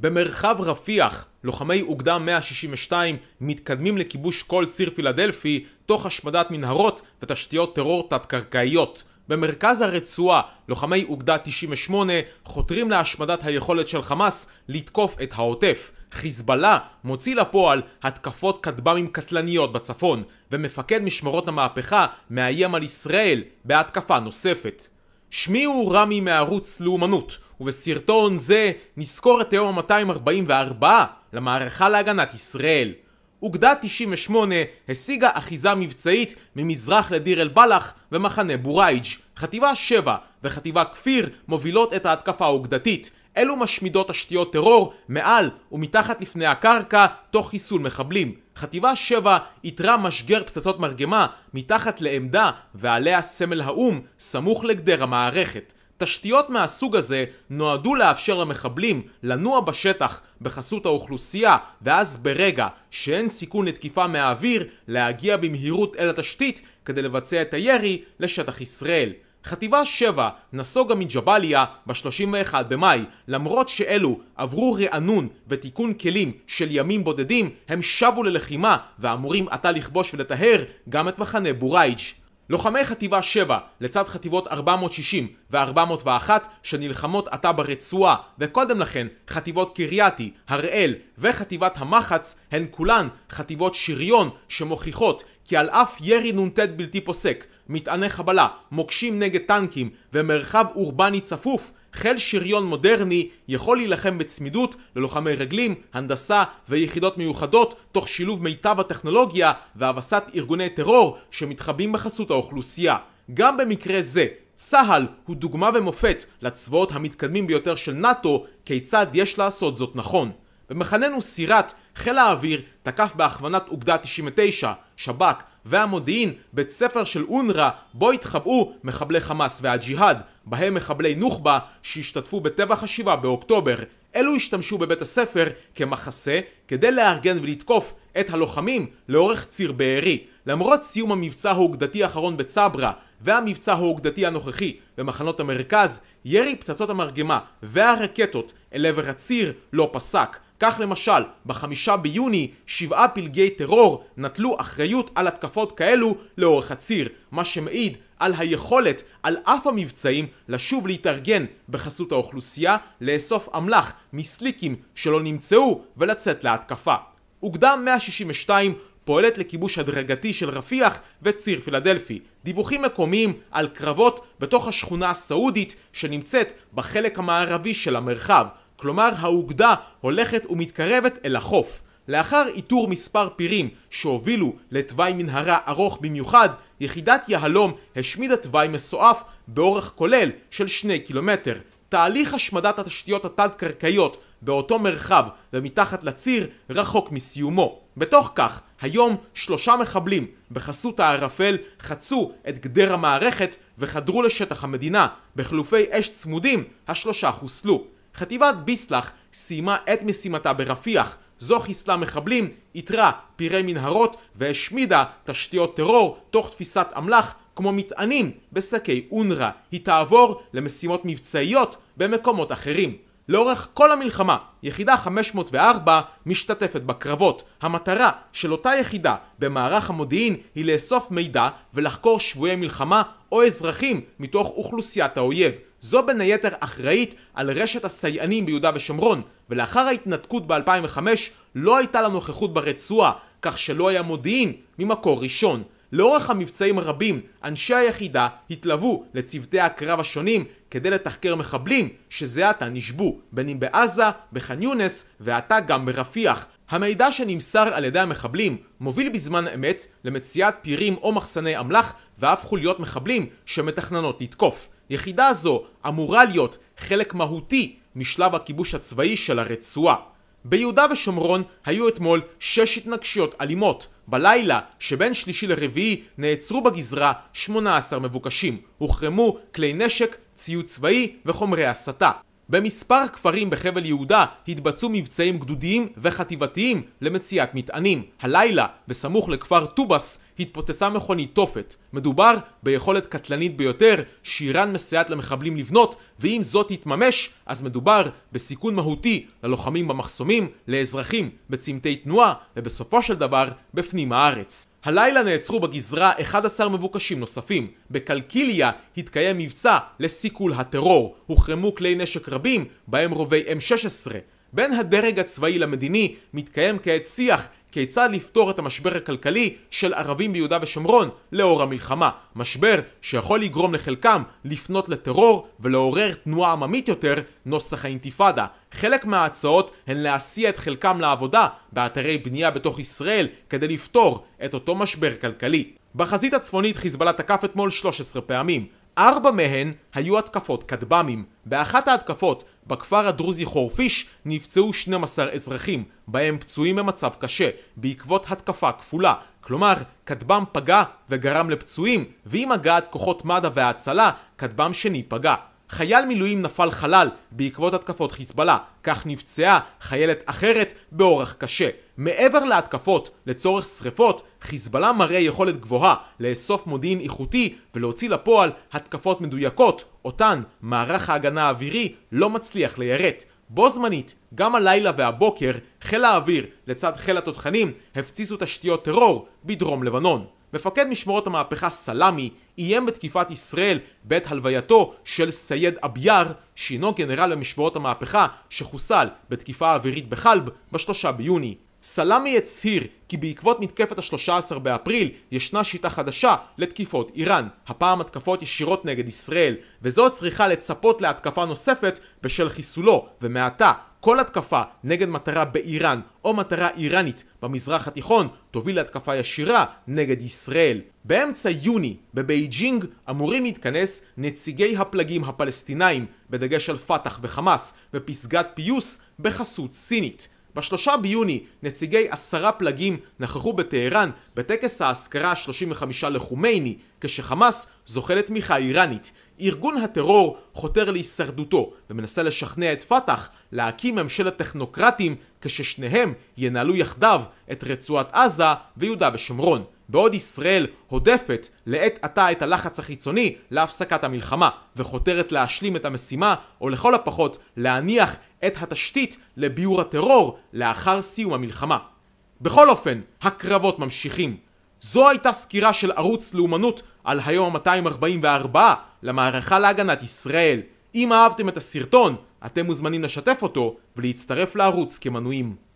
במרחב רפיח, לוחמי אוגדה 162 מתקדמים לכיבוש כל ציר פילדלפי תוך השמדת מנהרות ותשתיות טרור תת-קרקעיות. במרכז הרצועה, לוחמי אוגדה 98 חותרים להשמדת היכולת של חמאס לתקוף את העוטף. חיזבאללה מוציא לפועל התקפות כטב"מים קטלניות בצפון, ומפקד משמרות המהפכה מאיים על ישראל בהתקפה נוספת. שמי הוא רמי מערוץ לאומנות, ובסרטון זה נזכור את היום ה-244 למערכה להגנת ישראל. אוגדה 98 השיגה אחיזה מבצעית ממזרח לדיר אל בלח ומחנה בורייג'. חטיבה 7 וחטיבה כפיר מובילות את ההתקפה האוגדתית. אלו משמידות תשתיות טרור מעל ומתחת לפני הקרקע תוך חיסול מחבלים. חטיבה 7 איתרה משגר פצצות מרגמה מתחת לעמדה ועליה סמל האו"ם סמוך לגדר המערכת. תשתיות מהסוג הזה נועדו לאפשר למחבלים לנוע בשטח בחסות האוכלוסייה ואז ברגע שאין סיכון לתקיפה מהאוויר להגיע במהירות אל התשתית כדי לבצע את הירי לשטח ישראל. חטיבה 7 נסוגה מג'באליה ב-31 במאי, למרות שאלו עברו רענון ותיקון כלים של ימים בודדים, הם שבו ללחימה ואמורים עתה לכבוש ולטהר גם את מחנה בורייג'. לוחמי חטיבה 7 לצד חטיבות 460 ו-401 שנלחמות עתה ברצועה וקודם לכן חטיבות קרייתי, הראל וחטיבת המחץ הן כולן חטיבות שריון שמוכיחות כי על אף ירי נ"ט בלתי פוסק, מטעני חבלה, מוקשים נגד טנקים ומרחב אורבני צפוף חיל שריון מודרני יכול להילחם בצמידות ללוחמי רגלים, הנדסה ויחידות מיוחדות תוך שילוב מיטב הטכנולוגיה והבסת ארגוני טרור שמתחבאים בחסות האוכלוסייה. גם במקרה זה, צה"ל הוא דוגמה ומופת לצבאות המתקדמים ביותר של נאט"ו, כיצד יש לעשות זאת נכון. במחננו סירת, חיל האוויר תקף בהכוונת אוגדה 99 שב"כ והמודיעין, בית ספר של אונר"א, בו התחבאו מחבלי חמאס והג'יהאד, בהם מחבלי נוח'בה שהשתתפו בטבח השבעה באוקטובר. אלו השתמשו בבית הספר כמחסה כדי לארגן ולתקוף את הלוחמים לאורך ציר בארי. למרות סיום המבצע האוגדתי האחרון בצברה והמבצע האוגדתי הנוכחי במחנות המרכז, ירי פצצות המרגמה והרקטות אל עבר הציר לא פסק. כך למשל, בחמישה ביוני שבעה פלגי טרור נטלו אחריות על התקפות כאלו לאורך הציר, מה שמעיד על היכולת, על אף המבצעים, לשוב להתארגן בחסות האוכלוסייה, לאסוף אמל"ח מסליקים שלא נמצאו ולצאת להתקפה. אוגדה 162 פועלת לכיבוש הדרגתי של רפיח וציר פילדלפי. דיווחים מקומיים על קרבות בתוך השכונה הסעודית שנמצאת בחלק המערבי של המרחב. כלומר האוגדה הולכת ומתקרבת אל החוף. לאחר איתור מספר פירים שהובילו לתוואי מנהרה ארוך במיוחד, יחידת יהלום השמידה תוואי מסועף באורך כולל של שני קילומטר. תהליך השמדת התשתיות התת-קרקעיות באותו מרחב ומתחת לציר רחוק מסיומו. בתוך כך, היום שלושה מחבלים בחסות הערפל חצו את גדר המערכת וחדרו לשטח המדינה. בחילופי אש צמודים, השלושה חוסלו. חטיבת ביסלח סיימה את משימתה ברפיח, זו חיסלה מחבלים, איתרה פירי מנהרות והשמידה תשתיות טרור תוך תפיסת אמל"ח כמו מטענים בשקי אונר"א. היא תעבור למשימות מבצעיות במקומות אחרים. לאורך כל המלחמה, יחידה 504 משתתפת בקרבות. המטרה של אותה יחידה במערך המודיעין היא לאסוף מידע ולחקור שבויי מלחמה או אזרחים מתוך אוכלוסיית האויב. זו בין היתר אחראית על רשת הסייענים ביהודה ושומרון, ולאחר ההתנתקות ב-2005 לא הייתה לה נוכחות ברצועה, כך שלא היה מודיעין ממקור ראשון. לאורך המבצעים הרבים, אנשי היחידה התלוו לצוותי הקרב השונים כדי לתחקר מחבלים שזה עתה נשבו, בין אם בעזה, בח'אן יונס ועתה גם ברפיח. המידע שנמסר על ידי המחבלים מוביל בזמן אמת למציאת פירים או מחסני אמל"ח ואף חוליות מחבלים שמתכננות לתקוף. יחידה זו אמורה להיות חלק מהותי משלב הכיבוש הצבאי של הרצועה. ביהודה ושומרון היו אתמול שש התנגשויות אלימות. בלילה שבין שלישי לרביעי נעצרו בגזרה 18 מבוקשים. הוחרמו כלי נשק, ציוד צבאי וחומרי הסתה. במספר כפרים בחבל יהודה התבצעו מבצעים גדודיים וחטיבתיים למציאת מטענים. הלילה, בסמוך לכפר טובס, התפוצצה מכונית תופת. מדובר ביכולת קטלנית ביותר, שאיראן מסייעת למחבלים לבנות, ואם זאת תתממש, אז מדובר בסיכון מהותי ללוחמים במחסומים, לאזרחים, בצמתי תנועה, ובסופו של דבר, בפנים הארץ. הלילה נעצרו בגזרה 11 מבוקשים נוספים. בקלקיליה התקיים מבצע לסיכול הטרור. הוחרמו כלי נשק רבים, בהם רובי M16. בין הדרג הצבאי למדיני מתקיים כעת שיח כיצד לפתור את המשבר הכלכלי של ערבים ביהודה ושומרון לאור המלחמה. משבר שיכול לגרום לחלקם לפנות לטרור ולעורר תנועה עממית יותר, נוסח האינתיפאדה. חלק מההצעות הן להסיע את חלקם לעבודה באתרי בנייה בתוך ישראל כדי לפתור את אותו משבר כלכלי. בחזית הצפונית חיזבאללה תקף אתמול 13 פעמים. ארבע מהן היו התקפות כטב"מים. באחת ההתקפות, בכפר הדרוזי חורפיש, נפצעו 12 אזרחים, בהם פצועים במצב קשה, בעקבות התקפה כפולה. כלומר, כטב"ם פגע וגרם לפצועים, ועם הגעת כוחות מד"א וההצלה, כטב"ם שני פגע. חייל מילואים נפל חלל בעקבות התקפות חיזבאללה, כך נפצעה חיילת אחרת באורח קשה. מעבר להתקפות לצורך שריפות, חיזבאללה מראה יכולת גבוהה לאסוף מודיעין איכותי ולהוציא לפועל התקפות מדויקות, אותן מערך ההגנה האווירי לא מצליח ליירט. בו זמנית, גם הלילה והבוקר, חיל האוויר לצד חיל התותחנים הפציצו תשתיות טרור בדרום לבנון. מפקד משמרות המהפכה סלאמי איים בתקיפת ישראל בעת הלווייתו של סייד אביאר, שהינו גנרל במשמרות המהפכה שחוסל בתקיפה אווירית בחלב בשלושה ביוני. סלאמי הצהיר כי בעקבות מתקפת ה-13 באפריל ישנה שיטה חדשה לתקיפות איראן, הפעם התקפות ישירות נגד ישראל, וזו צריכה לצפות להתקפה נוספת בשל חיסולו, ומעתה כל התקפה נגד מטרה באיראן או מטרה איראנית במזרח התיכון תוביל להתקפה ישירה נגד ישראל. באמצע יוני בבייג'ינג אמורים להתכנס נציגי הפלגים הפלסטינאים, בדגש על פת"ח וחמאס, בפסגת פיוס בחסות סינית. בשלושה ביוני נציגי עשרה פלגים נכחו בטהרן בטקס האזכרה ה-35 לחומייני, כשחמאס זוכה לתמיכה איראנית. ארגון הטרור חותר להישרדותו ומנסה לשכנע את פת"ח להקים ממשלת טכנוקרטים כששניהם ינהלו יחדיו את רצועת עזה ויהודה ושומרון. בעוד ישראל הודפת לעת עתה את הלחץ החיצוני להפסקת המלחמה וחותרת להשלים את המשימה או לכל הפחות להניח את התשתית לביעור הטרור לאחר סיום המלחמה. בכל אופן, הקרבות ממשיכים. זו הייתה סקירה של ערוץ לאומנות על היום ה-244 למערכה להגנת ישראל. אם אהבתם את הסרטון, אתם מוזמנים לשתף אותו ולהצטרף לערוץ כמנויים.